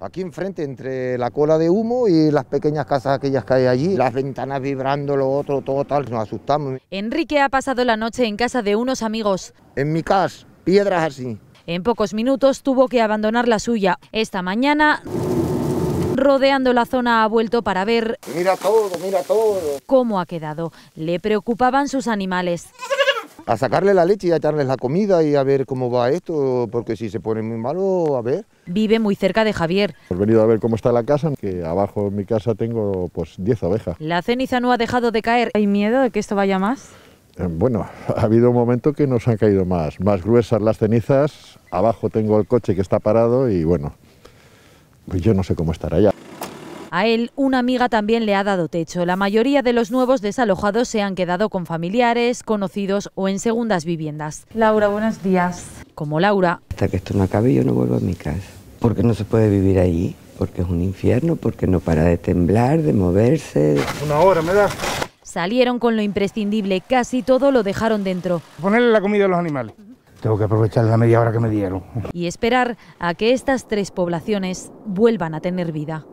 aquí enfrente, entre la cola de humo y las pequeñas casas aquellas que hay allí, las ventanas vibrando, lo otro, todo tal, nos asustamos. Enrique ha pasado la noche en casa de unos amigos. En mi casa, piedras así. En pocos minutos tuvo que abandonar la suya. Esta mañana, rodeando la zona ha vuelto para ver... Mira todo, mira todo. ...cómo ha quedado. Le preocupaban sus animales a sacarle la leche y a echarles la comida y a ver cómo va esto, porque si se pone muy malo, a ver. Vive muy cerca de Javier. He venido a ver cómo está la casa, que abajo en mi casa tengo pues 10 abejas. La ceniza no ha dejado de caer. ¿Hay miedo de que esto vaya más? Eh, bueno, ha habido un momento que nos han caído más, más gruesas las cenizas, abajo tengo el coche que está parado y bueno, pues yo no sé cómo estará ya. A él, una amiga también le ha dado techo. La mayoría de los nuevos desalojados se han quedado con familiares, conocidos o en segundas viviendas. Laura, buenos días. Como Laura. Hasta que esto no acabe yo no vuelvo a mi casa, porque no se puede vivir allí, porque es un infierno, porque no para de temblar, de moverse. Una hora me da. Salieron con lo imprescindible, casi todo lo dejaron dentro. Ponerle la comida a los animales. Tengo que aprovechar la media hora que me dieron. Y esperar a que estas tres poblaciones vuelvan a tener vida.